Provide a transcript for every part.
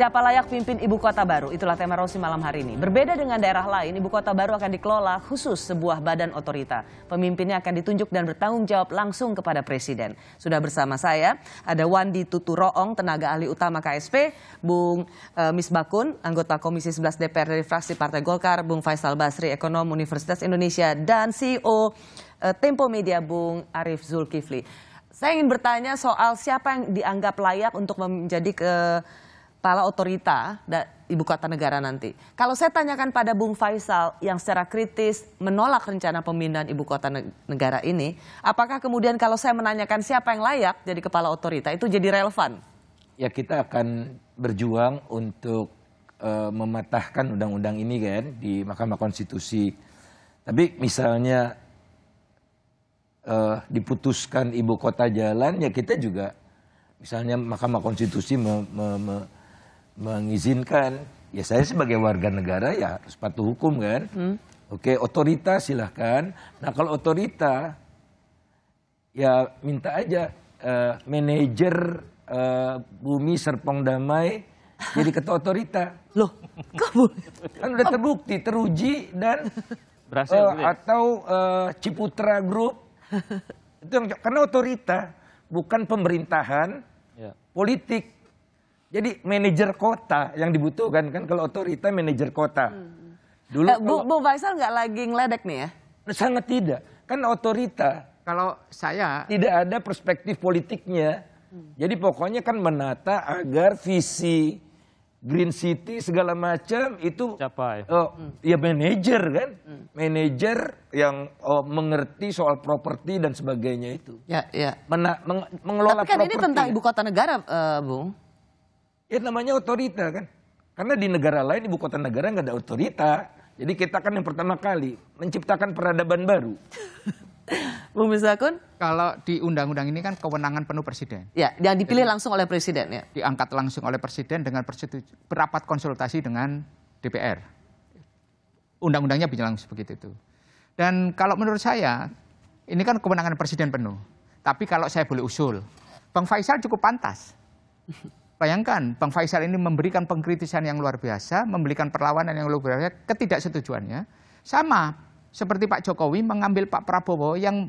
Siapa layak pimpin ibu kota baru? Itulah tema Rosi malam hari ini. Berbeda dengan daerah lain, ibu kota baru akan dikelola khusus sebuah badan otorita. Pemimpinnya akan ditunjuk dan bertanggung jawab langsung kepada presiden. Sudah bersama saya ada Wandi Tuturoong, tenaga ahli utama KSP, Bung e, eh, Misbakun, anggota Komisi 11 DPR dari fraksi Partai Golkar, Bung Faisal Basri, ekonom Universitas Indonesia, dan CEO e, eh, Tempo Media, Bung Arif Zulkifli. Saya ingin bertanya soal siapa yang dianggap layak untuk menjadi ke kepala otorita dan ibu kota negara nanti. Kalau saya tanyakan pada Bung Faisal yang secara kritis menolak rencana pemindahan ibu kota negara ini, apakah kemudian kalau saya menanyakan siapa yang layak jadi kepala otorita itu jadi relevan? Ya kita akan berjuang untuk uh, mematahkan undang-undang ini kan di Mahkamah Konstitusi. Tapi misalnya uh, diputuskan ibu kota jalan, ya kita juga misalnya Mahkamah Konstitusi me, me, me, mengizinkan ya saya sebagai warga negara ya harus patuh hukum kan hmm. oke otorita silahkan nah kalau otorita ya minta aja uh, manajer uh, bumi Serpong Damai jadi ketua otorita loh kabur kan udah terbukti teruji dan berhasil uh, atau uh, Ciputra Group itu yang karena otorita bukan pemerintahan ya. politik jadi manajer kota yang dibutuhkan kan kalau otorita manajer kota. Hmm. Dulu eh, Bu, Bu Faisal nggak lagi ngeledek nih ya? Sangat tidak. Kan otorita. Kalau saya tidak ada perspektif politiknya. Hmm. Jadi pokoknya kan menata agar visi Green City segala macam itu capai. Uh, hmm. Ya manajer kan, hmm. manajer yang uh, mengerti soal properti dan sebagainya itu. Ya, ya. Mena meng mengelola Tapi kan ini tentang ya. ibu kota negara, uh, Bung. Ya namanya otorita kan. Karena di negara lain ibu kota negara nggak ada otorita. Jadi kita kan yang pertama kali menciptakan peradaban baru. Bu Misakun? Kalau di undang-undang ini kan kewenangan penuh presiden. Ya, yang dipilih Jadi, langsung oleh presiden ya. Diangkat langsung oleh presiden dengan berapat konsultasi dengan DPR. Undang-undangnya bilang seperti itu. Dan kalau menurut saya, ini kan kewenangan presiden penuh. Tapi kalau saya boleh usul, Bang Faisal cukup pantas Bayangkan Bang Faisal ini memberikan pengkritisan yang luar biasa, memberikan perlawanan yang luar biasa, ketidaksetujuannya. Sama seperti Pak Jokowi mengambil Pak Prabowo yang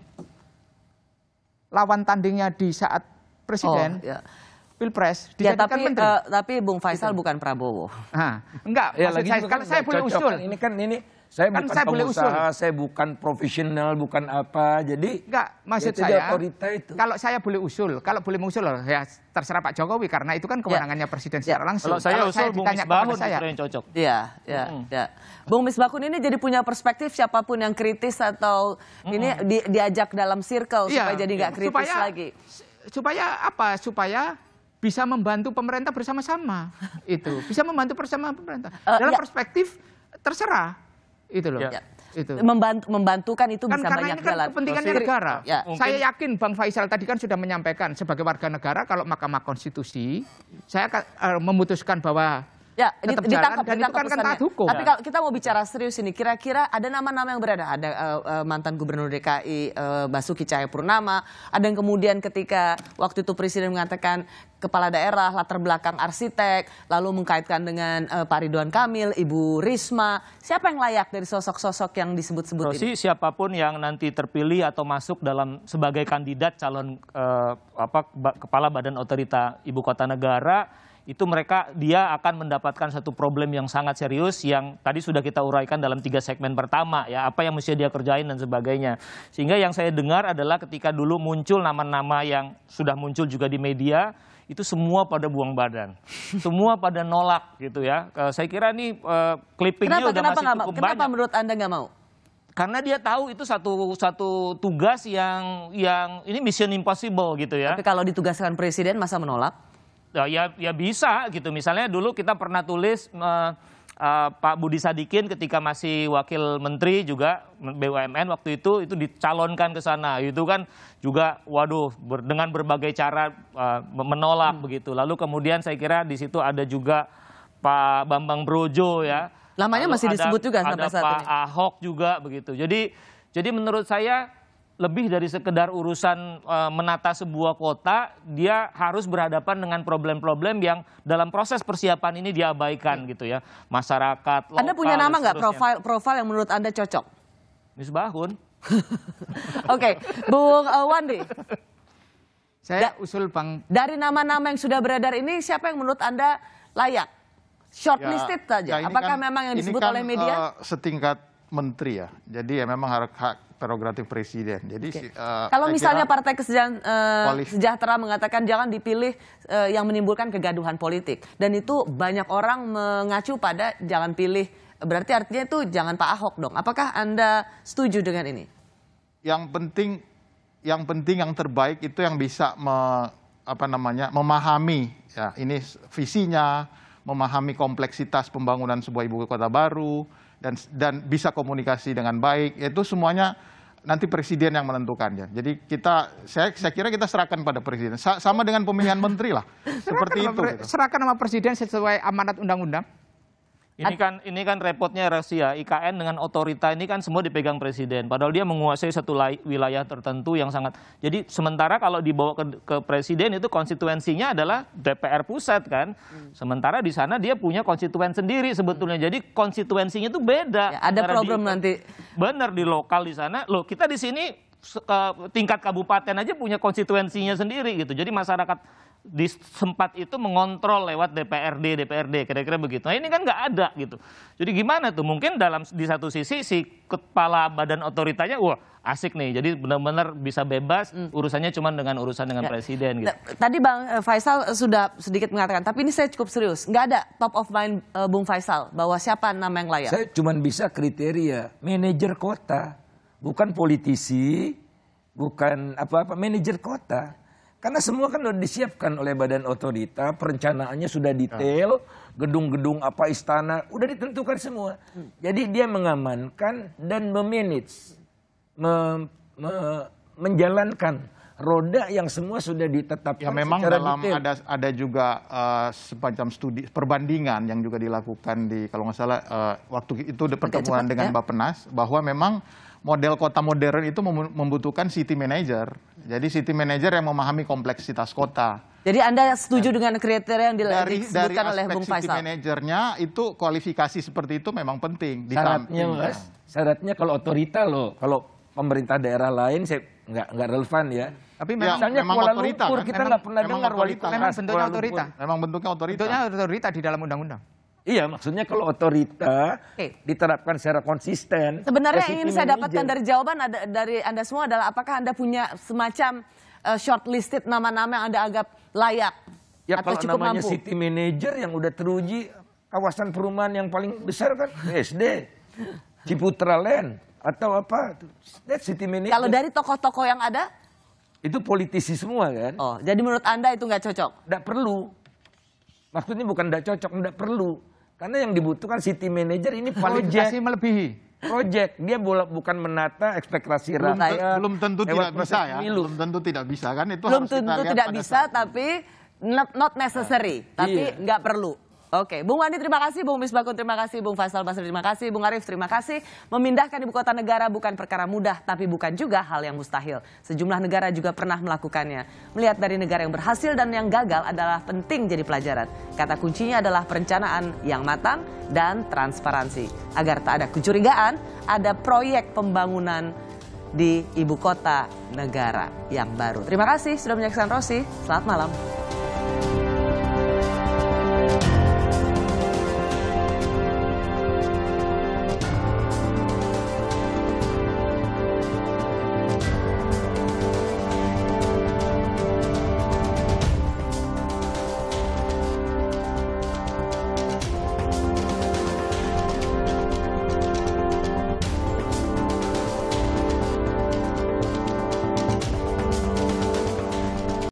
lawan tandingnya di saat presiden. Oh, ya. Pilpres ya, tapi, menteri. Uh, tapi Bung Faisal gitu. bukan Prabowo. Nah, enggak, ya, maksud saya, kalau kan saya punya usul. Kan. Ini kan ini saya kan bukan saya pengusaha, boleh usul. saya bukan profesional, bukan apa. Jadi enggak maksud ya saya itu. Kalau saya boleh usul, kalau boleh mengusul ya terserah Pak Jokowi karena itu kan ya. kewenangannya ya. presiden ya. secara langsung. Kalau saya kalau usul saya Bung Misbahun saya. yang cocok. Iya, iya, mm. ya. Bung Misbahun ini jadi punya perspektif siapapun yang kritis atau hmm. ini di, diajak dalam circle ya, supaya jadi nggak ya. kritis supaya, lagi. Supaya apa? Supaya bisa membantu pemerintah bersama-sama itu bisa membantu bersama pemerintah uh, dalam ya. perspektif terserah itu loh. Ya. ya. Itu. Membantu, membantukan itu kan bisa karena banyak ini kan jalan. kepentingannya negara. Ya. Saya yakin Bang Faisal tadi kan sudah menyampaikan sebagai warga negara kalau Mahkamah Konstitusi saya akan, uh, eh, memutuskan bahwa Ya, ditangkap, ditangkap dan itu kan hukum. Tapi kalau kita mau bicara serius ini, kira-kira ada nama-nama yang berada, ada uh, mantan Gubernur DKI uh, eh, Basuki Cahayapurnama, ada yang kemudian ketika waktu itu Presiden mengatakan kepala daerah, latar belakang arsitek, lalu mengkaitkan dengan uh, Pak Ridwan Kamil, Ibu Risma, siapa yang layak dari sosok-sosok yang disebut-sebut ini? siapapun yang nanti terpilih atau masuk dalam sebagai kandidat calon uh, apa kepala badan otorita ibu kota negara itu mereka dia akan mendapatkan satu problem yang sangat serius yang tadi sudah kita uraikan dalam tiga segmen pertama ya apa yang mesti dia kerjain dan sebagainya sehingga yang saya dengar adalah ketika dulu muncul nama-nama yang sudah muncul juga di media itu semua pada buang badan, semua pada nolak gitu ya. Eh, saya kira ini uh, kenapa, udah kenapa masih cukup kenapa banyak. menurut anda nggak mau? karena dia tahu itu satu satu tugas yang yang ini mission impossible gitu ya. Tapi kalau ditugaskan presiden masa menolak? Ya, ya ya bisa gitu. Misalnya dulu kita pernah tulis uh, uh, Pak Budi Sadikin ketika masih wakil menteri juga BUMN waktu itu itu dicalonkan ke sana. Itu kan juga waduh ber, dengan berbagai cara uh, menolak hmm. begitu. Lalu kemudian saya kira di situ ada juga Pak Bambang Brojo ya. Lamanya Lalu masih disebut juga sampai ada Pak Ahok juga begitu. Jadi jadi menurut saya lebih dari sekedar urusan e, menata sebuah kota, dia harus berhadapan dengan problem-problem yang dalam proses persiapan ini diabaikan iya. gitu ya. Masyarakat lokal. Anda punya nama nggak profil profil yang menurut Anda cocok? Misbahun. Oke, okay. Bung uh, eh, Wandi. Saya da usul Bang. Dari nama-nama yang sudah beredar ini siapa yang menurut Anda layak? Shortlisted ya, saja. Ya Apakah kan, memang yang disebut kan, oleh media? Uh, setingkat menteri ya. Jadi ya memang hak, hak prerogatif presiden. Jadi okay. uh, eh, kalau misalnya Partai Kesejahteraan uh, Sejahtera mengatakan jangan dipilih uh, yang menimbulkan kegaduhan politik dan itu banyak orang mengacu pada jangan pilih berarti artinya itu jangan Pak Ahok dong. Apakah Anda setuju dengan ini? Yang penting yang penting yang terbaik itu yang bisa me, apa namanya memahami ya ini visinya, memahami kompleksitas pembangunan sebuah ibu kota baru dan dan bisa komunikasi dengan baik itu semuanya nanti presiden yang menentukannya Jadi kita saya saya kira kita serahkan pada presiden. Sa sama dengan pemilihan menteri lah. Seperti serahkan itu. Sama, gitu. Serahkan sama presiden sesuai amanat undang-undang. Ini kan ini kan repotnya rahasia IKN dengan otorita ini kan semua dipegang presiden. Padahal dia menguasai satu wilayah tertentu yang sangat. Jadi sementara kalau dibawa ke, ke presiden itu konstituensinya adalah DPR pusat kan. Hmm. Sementara di sana dia punya konstituen sendiri sebetulnya. Hmm. Jadi konstituensinya itu beda. Ya, ada problem di, nanti. Benar di lokal di sana. Loh kita di sini tingkat kabupaten aja punya konstituensinya sendiri gitu. Jadi masyarakat di sempat itu mengontrol lewat DPRD, DPRD, kira-kira begitu. Nah ini kan nggak ada gitu. Jadi gimana tuh? Mungkin dalam di satu sisi si kepala badan otoritanya, wah asik nih. Jadi benar-benar bisa bebas hmm. urusannya cuma dengan urusan dengan ya. presiden. Gitu. Nah, tadi Bang eh, Faisal sudah sedikit mengatakan, tapi ini saya cukup serius. Nggak ada top of mind uh, Bung Faisal bahwa siapa nama yang layak. Saya cuma bisa kriteria manajer kota, bukan politisi, bukan apa-apa manajer kota. Karena semua kan sudah disiapkan oleh badan otorita, perencanaannya sudah detail, gedung-gedung apa istana, sudah ditentukan semua. Jadi dia mengamankan dan memanage, me, me, menjalankan roda yang semua sudah ditetapkan. Ya memang secara dalam detail. ada ada juga uh, semacam studi perbandingan yang juga dilakukan di kalau nggak salah uh, waktu itu pertemuan cepat, dengan ya? Bapenas bahwa memang model kota modern itu membutuhkan city manager. Jadi city manager yang memahami kompleksitas kota. Jadi Anda setuju Dan dengan kriteria yang disebutkan oleh Bung Faisal? Dari city manajernya itu kualifikasi seperti itu memang penting. Di syaratnya mas, syaratnya kalau otorita loh, kalau pemerintah daerah lain saya nggak nggak relevan ya. Tapi ya, memang, misalnya memang Kuala otorita, Lumpur kan? kita nggak pernah memang dengar otorita, kan? Memang bentuknya otorita. Memang bentuknya otorita. Bentuknya otorita di dalam undang-undang. Iya, maksudnya kalau otorita okay. diterapkan secara konsisten. Sebenarnya ya yang ingin saya dapatkan dari jawaban ada, dari Anda semua adalah apakah Anda punya semacam uh, shortlisted nama-nama yang Anda anggap layak ya, atau kalau cukup namanya mampu? city manager yang udah teruji kawasan perumahan yang paling besar kan SD, Ciputra Land atau apa? That city manager. Kalau dari tokoh-tokoh yang ada? Itu politisi semua kan? Oh, jadi menurut Anda itu nggak cocok? Nggak perlu. Maksudnya bukan nggak cocok, nggak perlu karena yang dibutuhkan city manager ini project. melebihi. Project dia bola, bukan menata ekspektasi belum, rakyat. Belum tentu tidak bisa ya. Milu. Belum tentu tidak bisa kan itu belum harus tentu kita lihat tidak bisa saat. tapi not, not necessary, nah. tapi iya. nggak iya. perlu. Oke, Bung Wandi terima kasih, Bung Misbakun terima kasih, Bung Faisal Basri terima kasih, Bung Arief terima kasih. Memindahkan ibu kota negara bukan perkara mudah, tapi bukan juga hal yang mustahil. Sejumlah negara juga pernah melakukannya. Melihat dari negara yang berhasil dan yang gagal adalah penting jadi pelajaran. Kata kuncinya adalah perencanaan yang matang dan transparansi. Agar tak ada kecurigaan, ada proyek pembangunan di ibu kota negara yang baru. Terima kasih sudah menyaksikan Rosi. Selamat malam.